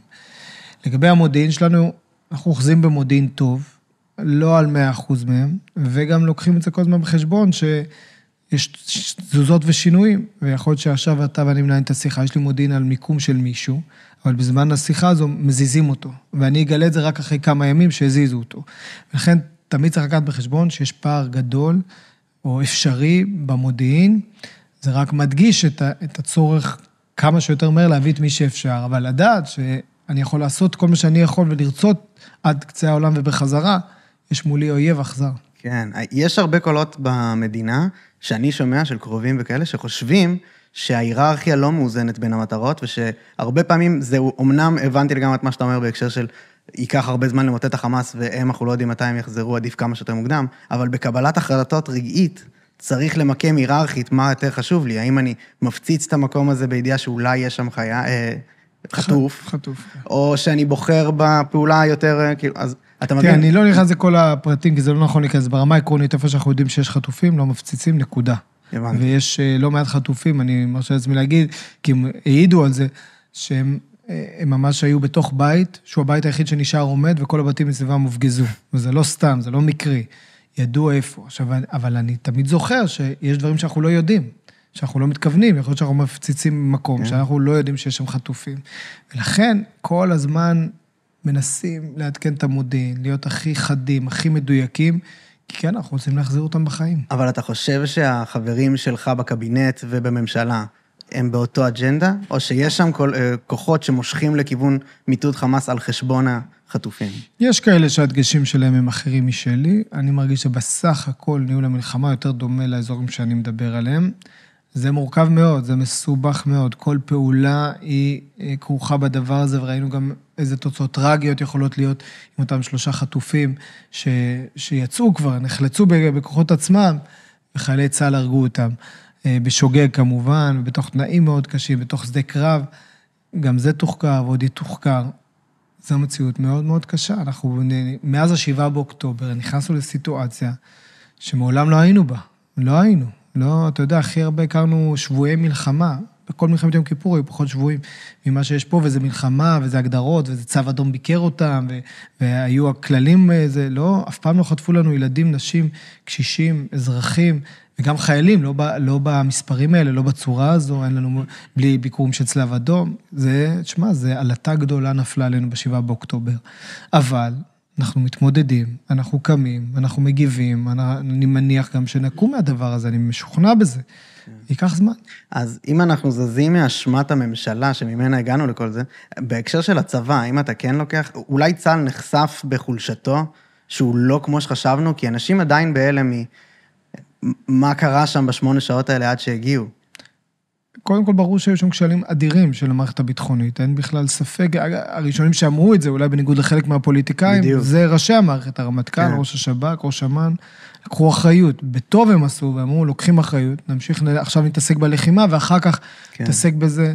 לגבי המודיעין שלנו, אנחנו אוחזים במודיעין טוב. לא על 100% מהם, וגם לוקחים את זה כל הזמן בחשבון, שיש תזוזות ושינויים, ויכול להיות שעכשיו אתה ואני מנהל את השיחה, יש לי מודיעין על מיקום של מישהו, אבל בזמן השיחה הזו מזיזים אותו, ואני אגלה את זה רק אחרי כמה ימים שהזיזו אותו. ולכן תמיד צריך לקחת בחשבון שיש פער גדול או אפשרי במודיעין, זה רק מדגיש את, ה, את הצורך כמה שיותר מהר להביא את מי שאפשר, אבל לדעת ש... אני יכול לעשות כל מה שאני יכול ולרצות עד קצה העולם ובחזרה, יש מולי אויב אכזר. כן, יש הרבה קולות במדינה שאני שומע של קרובים וכאלה שחושבים שההיררכיה לא מאוזנת בין המטרות, ושהרבה פעמים זה אומנם הבנתי לגמרי את מה שאתה אומר בהקשר של ייקח הרבה זמן למוטט החמאס, והם, אנחנו לא יודעים מתי הם יחזרו, עדיף כמה שיותר מוקדם, אבל בקבלת החלטות רגעית, צריך למקם היררכית מה יותר חשוב לי, האם אני מפציץ את המקום הזה בידיעה שאולי יש שם חיה, אה, חטוף, חטוף, כן. או שאני בוחר בפעולה היותר, אה, כאילו, אז אתה מבין? תראה, אני לא נכנס לכל הפרטים, כי זה לא נכון להיכנס. ברמה העקרונית, איפה שאנחנו יודעים שיש חטופים, לא מפציצים, נקודה. הבנתי. ויש אה, לא מעט חטופים, אני מרשה לעצמי להגיד, כי הם העידו על זה, שהם אה, הם ממש היו בתוך בית, שהוא הבית היחיד שנשאר עומד, וכל הבתים מסביבם הופגזו. וזה לא סתם, זה לא מקרי. ידעו איפה. עכשיו, אבל אני תמיד זוכר שיש דברים שאנחנו לא יודעים, שאנחנו לא מתכוונים, יכול להיות שאנחנו מפציצים מקום, כן. שאנחנו לא יודעים שיש שם חטופים. ולכן, כל הזמן מנסים לעדכן את המודיעין, להיות הכי חדים, הכי מדויקים, כי כן, אנחנו רוצים להחזיר אותם בחיים. אבל אתה חושב שהחברים שלך בקבינט ובממשלה, הם באותו אג'נדה, או שיש שם כל, אה, כוחות שמושכים לכיוון מיטוט חמאס על חשבון החטופים? יש כאלה שהדגשים שלהם הם אחרים משלי. אני מרגיש שבסך הכל ניהול המלחמה יותר דומה לאזורים שאני מדבר עליהם. זה מורכב מאוד, זה מסובך מאוד. כל פעולה היא אה, כרוכה בדבר הזה, וראינו גם איזה תוצאות טרגיות יכולות להיות עם אותם שלושה חטופים ש... שיצאו כבר, נחלצו בכוחות עצמם, וחיילי צה"ל הרגו אותם. אה, בשוגג כמובן, בתוך תנאים מאוד קשים, בתוך שדה קרב. גם זה תוחקר ועוד יתוחקר. זו מציאות מאוד מאוד קשה. אנחנו, מאז השבעה באוקטובר, נכנסנו לסיטואציה שמעולם לא היינו בה. לא היינו. לא, אתה יודע, הכי הרבה הכרנו שבויי מלחמה. בכל מלחמת יום כיפור היו פחות שבויים ממה שיש פה, וזה מלחמה, וזה הגדרות, וזה צו אדום ביקר אותם, ו- והיו הכללים, אה, זה לא, אף פעם לא חטפו לנו ילדים, נשים, קשישים, אזרחים, וגם חיילים, לא, ב- לא במספרים האלה, לא בצורה הזו, אין לנו, בלי ביקורים של צלב אדום. זה, תשמע, זה עלטה גדולה נפלה עלינו בשבעה באוקטובר. אבל אנחנו מתמודדים, אנחנו קמים, אנחנו מגיבים, אני מניח גם שנקום מהדבר הזה, אני משוכנע בזה. כן. ייקח זמן. אז אם אנחנו זזים מאשמת הממשלה, שממנה הגענו לכל זה, בהקשר של הצבא, האם אתה כן לוקח, אולי צה"ל נחשף בחולשתו, שהוא לא כמו שחשבנו, כי אנשים עדיין בהלם ממה קרה שם בשמונה שעות האלה עד שהגיעו. קודם כל ברור שהיו שם כשלים אדירים של המערכת הביטחונית, אין בכלל ספק, הראשונים שאמרו את זה, אולי בניגוד לחלק מהפוליטיקאים, בדיוק. זה ראשי המערכת, הרמטכ"ל, כן. ראש השב"כ, ראש אמ"ן, לקחו אחריות, בטוב הם עשו, ואמרו, לוקחים אחריות, נמשיך, עכשיו נתעסק בלחימה, ואחר כך כן. נתעסק בזה,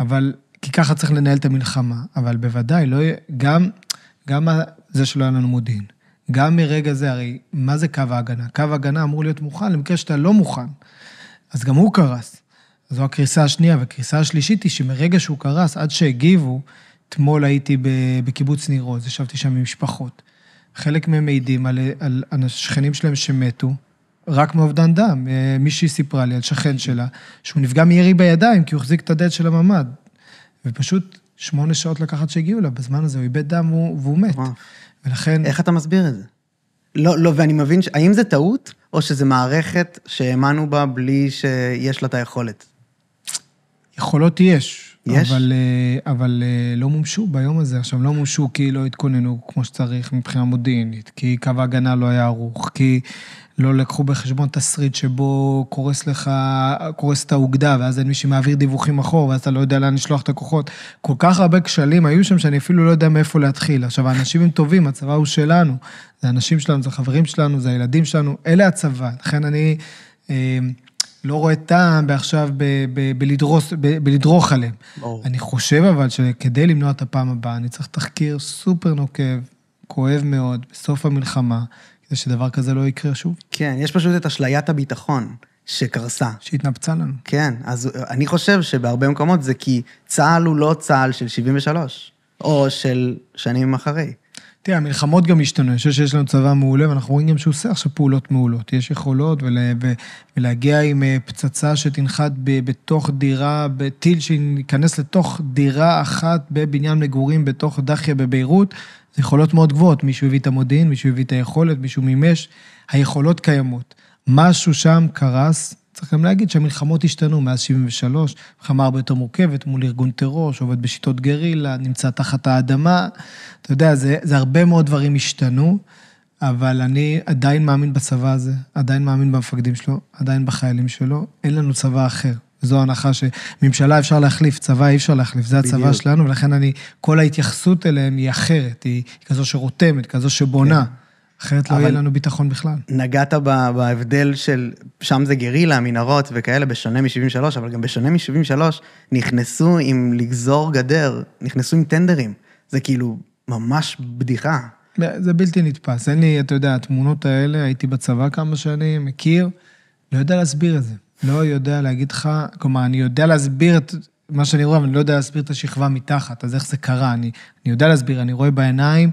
אבל, כי ככה צריך לנהל את המלחמה, אבל בוודאי, לא יהיה, גם, גם זה שלא היה לנו מודיעין. גם מרגע זה, הרי מה זה קו ההגנה? קו ההגנה אמור להיות מוכן למקרה שאתה לא מוכן. אז גם הוא קרס. זו הקריסה השנייה, והקריסה השלישית היא שמרגע שהוא קרס, עד שהגיבו, אתמול הייתי בקיבוץ ניר עוז, ישבתי שם עם משפחות. חלק מהם מעידים על, על, על שכנים שלהם שמתו, רק מאובדן דם. אה, מישהי סיפרה לי על שכן שלה, שהוא נפגע מירי בידיים, כי הוא החזיק את הדלת של הממ"ד. ופשוט שמונה שעות לקחת שהגיעו אליו, בזמן הזה הוא איבד דם והוא, והוא מת. וואו. ולכן... איך אתה מסביר את זה? לא, לא, ואני מבין, ש... האם זה טעות, או שזה מערכת שהאמנו בה בלי שיש לה את היכולת? יכולות יש. יש. אבל, אה, אבל אה, לא מומשו ביום הזה. עכשיו, לא מומשו כי לא התכוננו כמו שצריך מבחינה מודיעינית, כי קו ההגנה לא היה ערוך, כי לא לקחו בחשבון תסריט שבו קורס לך, קורס את האוגדה, ואז אין מי שמעביר דיווחים אחור, ואז אתה לא יודע לאן לשלוח את הכוחות. כל כך הרבה כשלים היו שם שאני אפילו לא יודע מאיפה להתחיל. עכשיו, האנשים הם טובים, הצבא הוא שלנו. זה האנשים שלנו, זה החברים שלנו, זה הילדים שלנו, אלה הצבא. לכן אני... אה, לא רואה טעם בעכשיו בלדרוך עליהם. ברור. אני חושב אבל שכדי למנוע את הפעם הבאה, אני צריך תחקיר סופר נוקב, כואב מאוד, בסוף המלחמה, כדי שדבר כזה לא יקרה שוב. כן, יש פשוט את אשליית הביטחון. שקרסה. שהתנפצה לנו. כן, אז אני חושב שבהרבה מקומות זה כי צה"ל הוא לא צה"ל של 73, או של שנים אחרי. תראה, המלחמות גם השתנו, אני חושב שיש לנו צבא מעולה, ואנחנו רואים גם שהוא עושה עכשיו פעולות מעולות. יש יכולות, ולה, ו, ולהגיע עם אה, פצצה שתנחת ב, בתוך דירה, טיל שייכנס לתוך דירה אחת בבניין מגורים, בתוך דחיה בביירות, זה יכולות מאוד גבוהות. מישהו הביא את המודיעין, מישהו הביא את היכולת, מישהו מימש, היכולות קיימות. משהו שם קרס, צריך גם להגיד שהמלחמות השתנו מאז 73', מלחמה הרבה יותר מורכבת מול ארגון טרור שעובד בשיטות גרילה, נמצא תחת האדמה. אתה יודע, זה, זה הרבה מאוד דברים השתנו, אבל אני עדיין מאמין בצבא הזה, עדיין מאמין במפקדים שלו, עדיין בחיילים שלו. אין לנו צבא אחר. זו ההנחה שממשלה אפשר להחליף, צבא אי אפשר להחליף, זה הצבא בדיוק. שלנו, ולכן אני, כל ההתייחסות אליהם היא אחרת, היא כזו שרותמת, כזו שבונה. כן. אחרת לא יהיה לנו ביטחון בכלל. נגעת בהבדל של, שם זה גרילה, מנהרות וכאלה, בשונה מ-73, אבל גם בשונה מ-73, נכנסו עם לגזור גדר, נכנסו עם טנדרים. זה כאילו ממש בדיחה. זה בלתי נתפס. אין לי, אתה יודע, התמונות האלה, הייתי בצבא כמה שנים, מכיר, לא יודע להסביר את זה. לא יודע להגיד לך, כלומר, אני יודע להסביר את מה שאני רואה, אבל אני לא יודע להסביר את השכבה מתחת, אז איך זה קרה? אני, אני יודע להסביר, אני רואה בעיניים.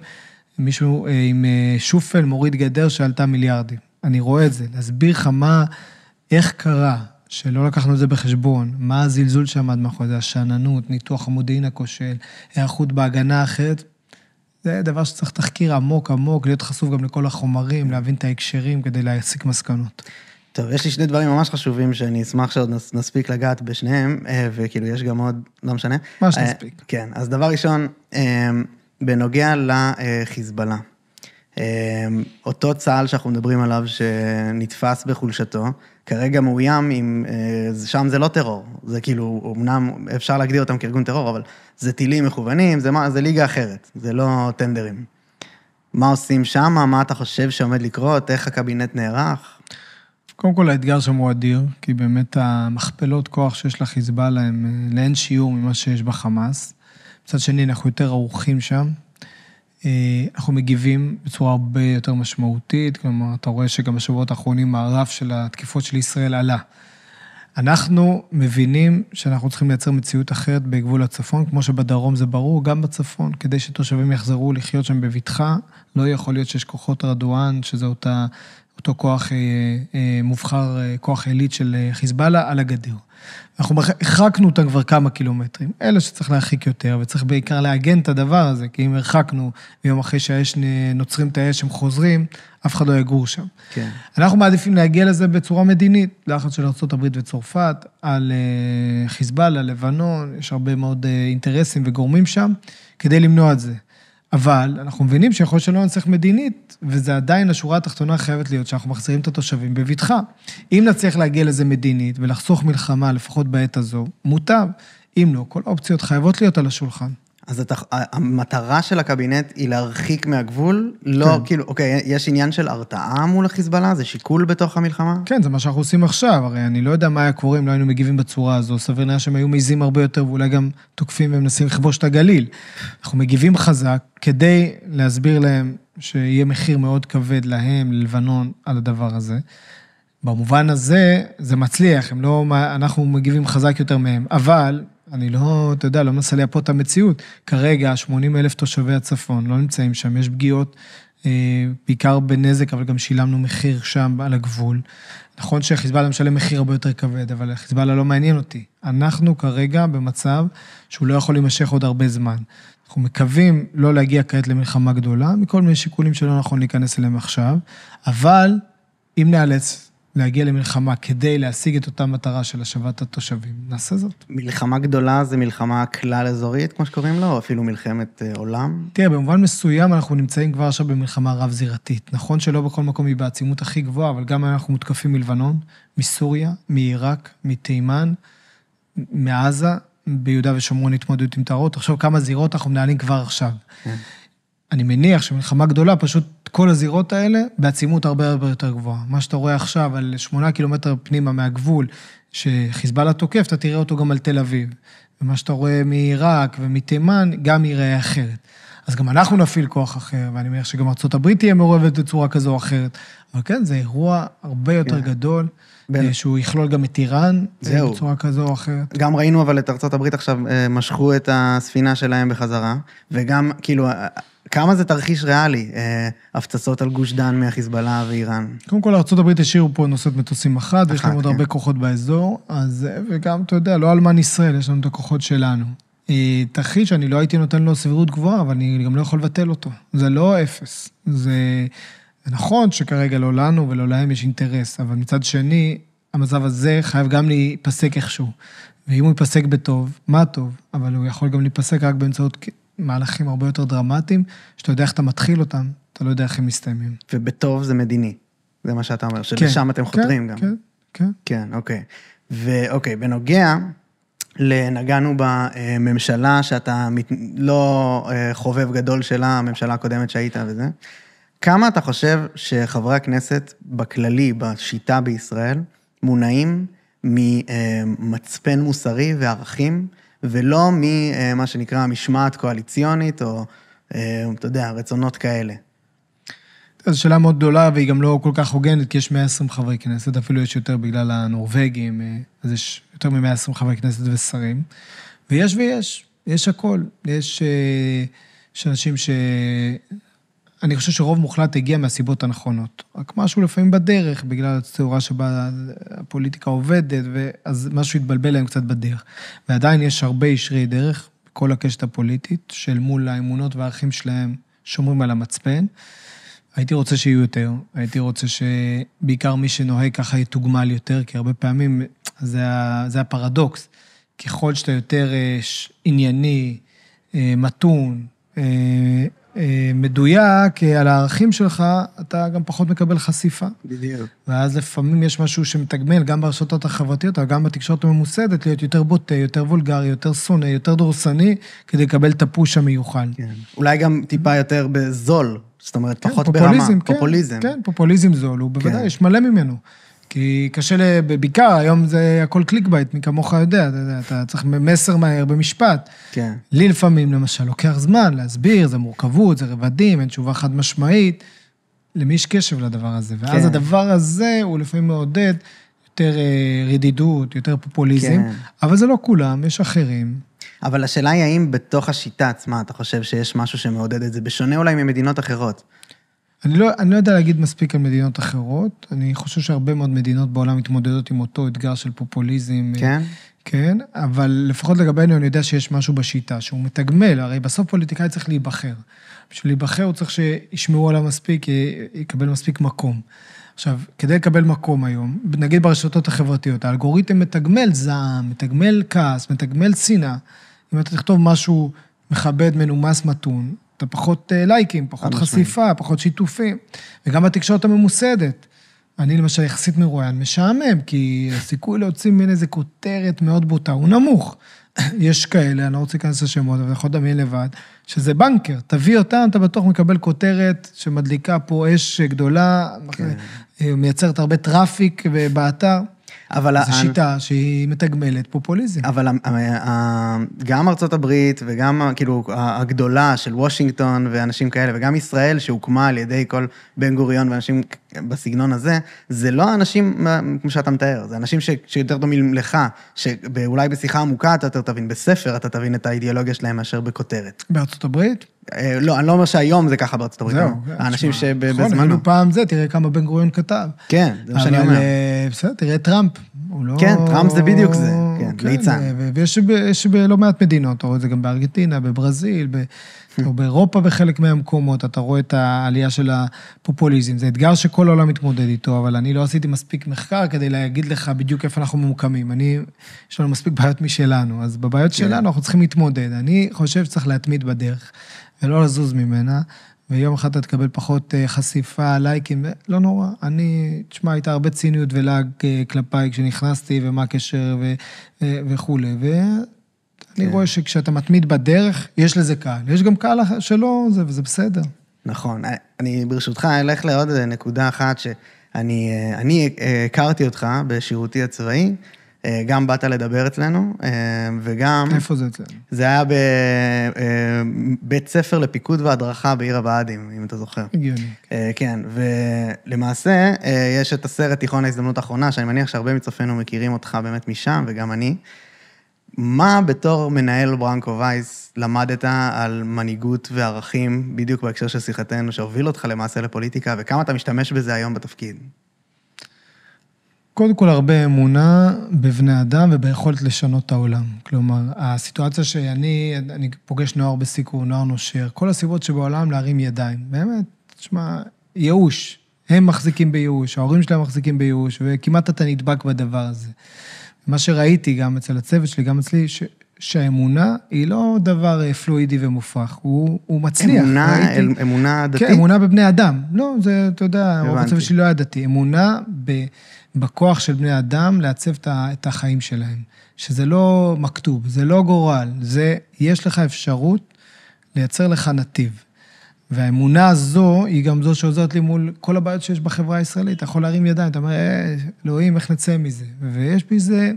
מישהו אה, עם אה, שופל מוריד גדר שעלתה מיליארדים. אני רואה את זה. להסביר לך מה, איך קרה, שלא לקחנו את זה בחשבון, מה הזלזול שעמד מאחורי זה, השאננות, ניתוח המודיעין הכושל, היערכות בהגנה אחרת, זה דבר שצריך תחקיר עמוק עמוק, להיות חשוף גם לכל החומרים, להבין את ההקשרים כדי להסיק מסקנות. טוב, יש לי שני דברים ממש חשובים שאני אשמח שעוד נספיק לגעת בשניהם, אה, וכאילו יש גם עוד, לא משנה. מה שנספיק. כן, אז דבר ראשון, אמ, בנוגע לחיזבאללה, אמ, אותו צה"ל שאנחנו מדברים עליו, שנתפס בחולשתו, כרגע מאוים עם, אה, שם זה לא טרור, זה כאילו, אמנם אפשר להגדיר אותם כארגון טרור, אבל זה טילים מכוונים, זה, זה ליגה אחרת, זה לא טנדרים. מה עושים שם, מה אתה חושב שעומד לקרות, איך הקבינט נערך? קודם כל, האתגר שם הוא אדיר, כי באמת המכפלות כוח שיש לחיזבאללה הם אה, לאין שיעור ממה שיש בחמאס. מצד שני, אנחנו יותר ערוכים שם. אה, אנחנו מגיבים בצורה הרבה יותר משמעותית, כלומר, אתה רואה שגם בשבועות האחרונים הרף של התקיפות של ישראל עלה. אנחנו מבינים שאנחנו צריכים לייצר מציאות אחרת בגבול הצפון, כמו שבדרום זה ברור, גם בצפון, כדי שתושבים יחזרו לחיות שם בבטחה. לא יכול להיות שיש כוחות רדואן, שזה אותה אותו כוח אה, אה, מובחר, אה, כוח עילית של חיזבאללה, על הגדר. אנחנו הרחקנו אותם כבר כמה קילומטרים. אלה שצריך להרחיק יותר, וצריך בעיקר לעגן את הדבר הזה, כי אם הרחקנו, ויום אחרי שהאש, נוצרים את האש, הם חוזרים, אף אחד לא יגור שם. כן. אנחנו מעדיפים להגיע לזה בצורה מדינית, לחץ של ארה"ב וצרפת, על חיזבאללה, לבנון, יש הרבה מאוד אינטרסים וגורמים שם, כדי למנוע את זה. אבל אנחנו מבינים שיכול להיות שלא נצליח מדינית, וזה עדיין, השורה התחתונה חייבת להיות שאנחנו מחזירים את התושבים בבטחה. אם נצליח להגיע לזה מדינית ולחסוך מלחמה, לפחות בעת הזו, מוטב. אם לא, כל האופציות חייבות להיות על השולחן. אז אתה, המטרה של הקבינט היא להרחיק מהגבול? לא, כן. כאילו, אוקיי, יש עניין של הרתעה מול החיזבאללה? זה שיקול בתוך המלחמה? כן, זה מה שאנחנו עושים עכשיו. הרי אני לא יודע מה היה קורה אם לא היינו מגיבים בצורה הזו. סביר נראה שהם היו מעיזים הרבה יותר ואולי גם תוקפים ומנסים לכבוש את הגליל. אנחנו מגיבים חזק כדי להסביר להם שיהיה מחיר מאוד כבד להם, ללבנון, על הדבר הזה. במובן הזה, זה מצליח, הם לא, אנחנו מגיבים חזק יותר מהם. אבל אני לא, אתה יודע, לא מנסה לייפות את המציאות. כרגע, 80 אלף תושבי הצפון לא נמצאים שם, יש פגיעות, אה, בעיקר בנזק, אבל גם שילמנו מחיר שם על הגבול. נכון שחיזבאללה משלם מחיר הרבה יותר כבד, אבל חיזבאללה לא מעניין אותי. אנחנו כרגע במצב שהוא לא יכול להימשך עוד הרבה זמן. אנחנו מקווים לא להגיע כעת למלחמה גדולה, מכל מיני שיקולים שלא נכון להיכנס אליהם עכשיו, אבל אם נאלץ, להגיע למלחמה כדי להשיג את אותה מטרה של השבת התושבים. נעשה זאת. מלחמה גדולה זה מלחמה כלל-אזורית, כמו שקוראים לה, או אפילו מלחמת אה, עולם? תראה, במובן מסוים אנחנו נמצאים כבר עכשיו במלחמה רב-זירתית. נכון שלא בכל מקום היא בעצימות הכי גבוהה, אבל גם אנחנו מותקפים מלבנון, מסוריה, מעיראק, מתימן, מעזה, ביהודה ושומרון התמודדות עם טהרות. תחשוב כמה זירות אנחנו מנהלים כבר עכשיו. כן. אני מניח שמלחמה גדולה פשוט כל הזירות האלה בעצימות הרבה הרבה יותר גבוהה. מה שאתה רואה עכשיו על שמונה קילומטר פנימה מהגבול, שחיזבאללה תוקף, אתה תראה אותו גם על תל אביב. ומה שאתה רואה מעיראק ומתימן, גם יראה אחרת. אז גם אנחנו נפעיל כוח אחר, ואני מניח שגם ארה"ב תהיה מעורבת בצורה כזו או אחרת. אבל כן, זה אירוע הרבה יותר כן. גדול. בין... אה, שהוא יכלול גם את איראן, אה, זהו. בצורה כזו או אחרת. גם ראינו אבל את ארה״ב עכשיו, אה, משכו את הספינה שלהם בחזרה, וגם, כאילו, כמה זה תרחיש ריאלי, אה, הפצצות על גוש דן מהחיזבאללה ואיראן? קודם כל, ארה"ב השאירו פה נושאת מטוסים אחת, ויש יש להם עוד הרבה כן. כוחות באזור, אז, אה, וגם, אתה יודע, לא אלמן ישראל, יש לנו את הכוחות שלנו. אה, תרחיש, אני לא הייתי נותן לו סבירות גבוהה, אבל אני גם לא יכול לבטל אותו. זה לא אפס. זה, זה נכון שכרגע לא לנו ולא להם יש אינטרס, אבל מצד שני, המצב הזה חייב גם להיפסק איכשהו. ואם הוא ייפסק בטוב, מה טוב, אבל הוא יכול גם להיפסק רק באמצעות מהלכים הרבה יותר דרמטיים, שאתה יודע איך אתה מתחיל אותם, אתה לא יודע איך הם מסתיימים. ובטוב זה מדיני, זה מה שאתה אומר, כן, שלשם כן, אתם חותרים כן, גם. כן, כן. כן, אוקיי. ואוקיי, בנוגע, נגענו בממשלה שאתה מת... לא אה, חובב גדול שלה, הממשלה הקודמת שהיית וזה. כמה אתה חושב שחברי הכנסת בכללי, בשיטה בישראל, מונעים ממצפן אה, מוסרי וערכים ולא ממה אה, שנקרא משמעת קואליציונית, או אה, אתה יודע, רצונות כאלה. זו שאלה מאוד גדולה, והיא גם לא כל כך הוגנת, כי יש 120 חברי כנסת, אפילו יש יותר בגלל הנורבגים, אה, אז יש יותר מ-120 חברי כנסת ושרים. ויש ויש, יש הכל. יש, יש אנשים ש... אני חושב שרוב מוחלט הגיע מהסיבות הנכונות. רק משהו לפעמים בדרך, בגלל הצורה שבה הפוליטיקה עובדת, ואז משהו התבלבל להם קצת בדרך. ועדיין יש הרבה ישרי דרך, בכל הקשת הפוליטית, של מול האמונות והערכים שלהם שומרים על המצפן. הייתי רוצה שיהיו יותר, הייתי רוצה שבעיקר מי שנוהג ככה יתוגמל יותר, כי הרבה פעמים זה, זה הפרדוקס. ככל שאתה יותר אה, ענייני, אה, מתון, אה, אה, מדויק אה, על הערכים שלך, אתה גם פחות מקבל חשיפה. בדיוק. ואז לפעמים יש משהו שמתגמל, גם ברשתות החברתיות, אבל גם בתקשורת הממוסדת, להיות יותר בוטה, יותר וולגרי, יותר שונא, יותר דורסני, כדי לקבל את הפוש המיוחד. כן. אולי גם טיפה יותר בזול, זאת אומרת, כן, פחות פופוליזם, ברמה. פופוליזם, כן. פופוליזם, כן, פופוליזם זול, הוא כן. בוודאי, כן. יש מלא ממנו. כי קשה, בעיקר היום זה הכל קליק בייט, מי כמוך יודע, אתה יודע, אתה צריך מסר מהר במשפט. כן. לי לפעמים, למשל, לוקח זמן להסביר, זה מורכבות, זה רבדים, אין תשובה חד משמעית. למי יש קשב לדבר הזה? ואז כן. הדבר הזה הוא לפעמים מעודד יותר אה, רדידות, יותר פופוליזם, כן. אבל זה לא כולם, יש אחרים. אבל השאלה היא האם בתוך השיטה עצמה אתה חושב שיש משהו שמעודד את זה, בשונה אולי ממדינות אחרות. אני לא, אני לא יודע להגיד מספיק על מדינות אחרות. אני חושב שהרבה מאוד מדינות בעולם מתמודדות עם אותו אתגר של פופוליזם. כן? כן, אבל לפחות לגבינו אני יודע שיש משהו בשיטה, שהוא מתגמל, הרי בסוף פוליטיקאי צריך להיבחר. בשביל להיבחר הוא צריך שישמעו עליו מספיק, יקבל מספיק מקום. עכשיו, כדי לקבל מקום היום, נגיד ברשתות החברתיות, האלגוריתם מתגמל זעם, מתגמל כעס, מתגמל שנאה. אם אתה תכתוב משהו מכבד, מנומס, מתון, אתה פחות אה, לייקים, פחות חשיפה, משמעית. פחות שיתופים. וגם בתקשורת הממוסדת. אני למשל יחסית מרואיין משעמם, כי הסיכוי להוציא ממני איזה כותרת מאוד בוטה הוא נמוך. יש כאלה, אני לא רוצה להיכנס לשמות, אבל יכול לדמיין לבד, שזה בנקר. תביא אותם, אתה בטוח מקבל כותרת שמדליקה פה אש גדולה, כן. אה, מייצרת הרבה טראפיק באתר. אבל... זו שיטה שהיא מתגמלת פופוליזם. אבל גם ארצות הברית וגם, כאילו, הגדולה של וושינגטון ואנשים כאלה, וגם ישראל שהוקמה על ידי כל בן גוריון ואנשים בסגנון הזה, זה לא האנשים, כמו שאתה מתאר, זה אנשים ש, שיותר דומים לך, שאולי בשיחה עמוקה אתה יותר תבין, בספר אתה תבין את האידיאולוגיה שלהם מאשר בכותרת. בארצות הברית? אה, לא, אני לא אומר שהיום זה ככה בארצות הברית. זהו. אה, כן. האנשים שבזמנו... נכון, אפילו פעם זה, תראה כמה בן גוריון כתב. כן, זה מה שאני אומר. אבל אה, בסדר, תראה טראמפ. לא... כן, טראמפ זה בדיוק זה, כן, כן ליצן. ויש בלא מעט מדינות, אתה רואה את זה גם בארגנטינה, בברזיל, או באירופה בחלק מהמקומות, אתה רואה את העלייה של הפופוליזם. זה אתגר שכל העולם מתמודד איתו, אבל אני לא עשיתי מספיק מחקר כדי להגיד לך בדיוק איפה אנחנו ממוקמים. אני, יש לנו מספיק בעיות משלנו, אז בבעיות כן. שלנו אנחנו צריכים להתמודד. אני חושב שצריך להתמיד בדרך. ולא לזוז ממנה, ויום אחד אתה תקבל פחות אה, חשיפה, לייקים, לא נורא. אני, תשמע, הייתה הרבה ציניות ולעג אה, כלפיי כשנכנסתי, ומה הקשר ו, אה, וכולי. ואני כן. רואה שכשאתה מתמיד בדרך, יש לזה קהל. יש גם קהל שלא, זה, וזה בסדר. נכון. אני, ברשותך, אלך לעוד נקודה אחת שאני אני הכרתי אותך בשירותי הצבאי. אה, גם באת לדבר אצלנו, אה, וגם... איפה זה אצלנו? זה היה בבית אה, ספר לפיקוד והדרכה בעיר הבה"דים, אם אתה זוכר. הגיוני. כן, ולמעשה, יש את הסרט תיכון ההזדמנות האחרונה, שאני מניח שהרבה מצופינו מכירים אותך באמת משם, וגם אני. מה בתור מנהל ברנקו וייס למדת על מנהיגות וערכים, בדיוק בהקשר של שיחתנו, שהוביל אותך למעשה לפוליטיקה, וכמה אתה משתמש בזה היום בתפקיד? קודם כל הרבה אמונה בבני אדם וביכולת לשנות את העולם. כלומר, הסיטואציה שאני, אני פוגש נוער בסיכון, נוער נושר, כל הסיבות שבעולם להרים ידיים. באמת, תשמע, ייאוש. הם מחזיקים בייאוש, ההורים שלהם מחזיקים בייאוש, וכמעט אתה נדבק בדבר הזה. מה שראיתי גם אצל הצוות שלי, גם אצלי, ש... שהאמונה היא לא דבר אה, פלואידי ומופרך, הוא, הוא מצליח. אמונה, ראיתי, אמ, אמונה כן, דתית? כן, אמונה בבני אדם. לא, זה, אתה יודע, הרוב הצוות שלי לא היה דתי. אמונה ב... בכוח של בני אדם לעצב את החיים שלהם. שזה לא מכתוב, זה לא גורל, זה, יש לך אפשרות לייצר לך נתיב. והאמונה הזו היא גם זו שעוזרת לי מול כל הבעיות שיש בחברה הישראלית. אתה יכול להרים ידיים, אתה אומר, אה, אלוהים, איך נצא מזה? ויש בזה,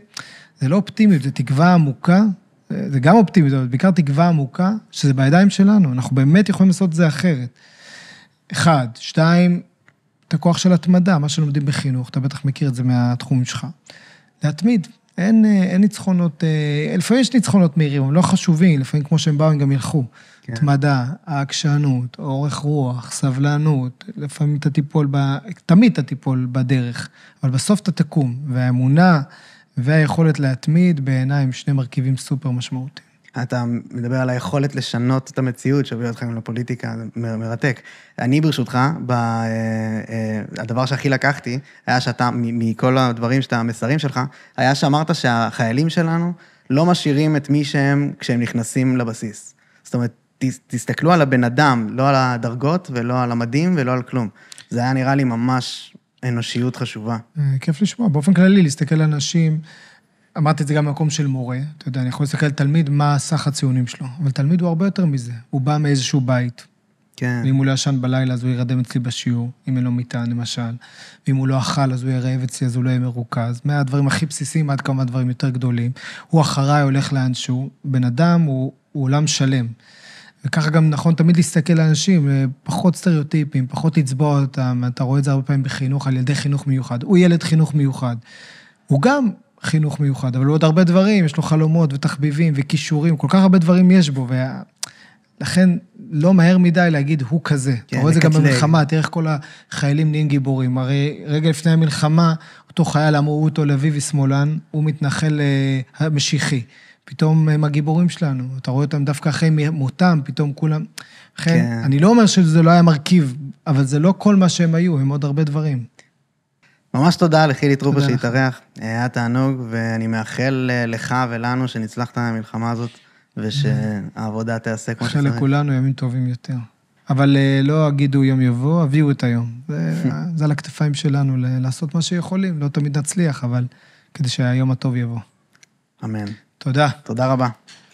זה לא אופטימיות, זה תקווה עמוקה, זה גם אופטימיות, אבל בעיקר תקווה עמוקה, שזה בידיים שלנו, אנחנו באמת יכולים לעשות את זה אחרת. אחד. שתיים, את הכוח של התמדה, מה שלומדים בחינוך, אתה בטח מכיר את זה מהתחומים שלך. להתמיד, אין, אה, אין ניצחונות, אה, לפעמים יש ניצחונות מהירים, הם לא חשובים, לפעמים כמו שהם באו הם גם ילכו. כן. התמדה, העקשנות, אורך רוח, סבלנות, לפעמים אתה תיפול, ב, תמיד אתה תיפול בדרך, אבל בסוף אתה תקום, והאמונה והיכולת להתמיד בעיניי הם שני מרכיבים סופר משמעותיים. אתה מדבר על היכולת לשנות את המציאות שהובילה אותך גם לפוליטיקה, מ- מרתק. אני ברשותך, ב, אה, אה, הדבר שהכי לקחתי, היה שאתה, מ- מכל הדברים שאתה, המסרים שלך, היה שאמרת שהחיילים שלנו לא משאירים את מי שהם כשהם נכנסים לבסיס. זאת אומרת, ת, תסתכלו על הבן אדם, לא על הדרגות ולא על המדים ולא על כלום. זה היה נראה לי ממש אנושיות חשובה. אה, כיף לשמוע. באופן כללי, להסתכל על אנשים... אמרתי את זה גם במקום של מורה, אתה יודע, אני יכול להסתכל על תלמיד, מה סך הציונים שלו, אבל תלמיד הוא הרבה יותר מזה, הוא בא מאיזשהו בית. כן. ואם הוא לא ישן בלילה, אז הוא ירדם אצלי בשיעור, אם אין לו מיטה, למשל. ואם הוא לא אכל, אז הוא יהיה רעב אצלי, אז הוא לא יהיה מרוכז. מהדברים הכי בסיסיים עד כמה דברים יותר גדולים. הוא אחריי הולך לאנשהו. בן אדם הוא, הוא עולם שלם. וככה גם נכון תמיד להסתכל על אנשים, אה, פחות סטריאוטיפים, פחות לצבוע אותם. אתה רואה את זה הרבה פעמים בחינוך, על ילדי חינוך מיוחד. הוא ילד חינוך מיוחד. הוא גם חינוך מיוחד, אבל עוד הרבה דברים, יש לו חלומות ותחביבים וכישורים, כל כך הרבה דברים יש בו, ולכן לא מהר מדי להגיד, הוא כזה. כן, אתה רואה את זה גם במלחמה, תראה איך כל החיילים נהיים גיבורים. הרי רגע לפני המלחמה, אותו חייל אמרו אותו לביבי שמאלן, הוא מתנחל אה, משיחי. פתאום הם הגיבורים שלנו, אתה רואה אותם דווקא אחרי מותם, פתאום כולם... לכן, כן. אני לא אומר שזה לא היה מרכיב, אבל זה לא כל מה שהם היו, הם עוד הרבה דברים. ממש תודה לחילי טרופר שהתארח, היה אה, תענוג, ואני מאחל אה, לך ולנו שנצלחת מהמלחמה הזאת, ושהעבודה תעשה כמו שצריך. אחרי לכולנו ימים טובים יותר. אבל אה, לא אגידו יום יבוא, הביאו את היום. זה על הכתפיים שלנו, לעשות מה שיכולים, לא תמיד נצליח, אבל כדי שהיום הטוב יבוא. אמן. תודה. תודה רבה.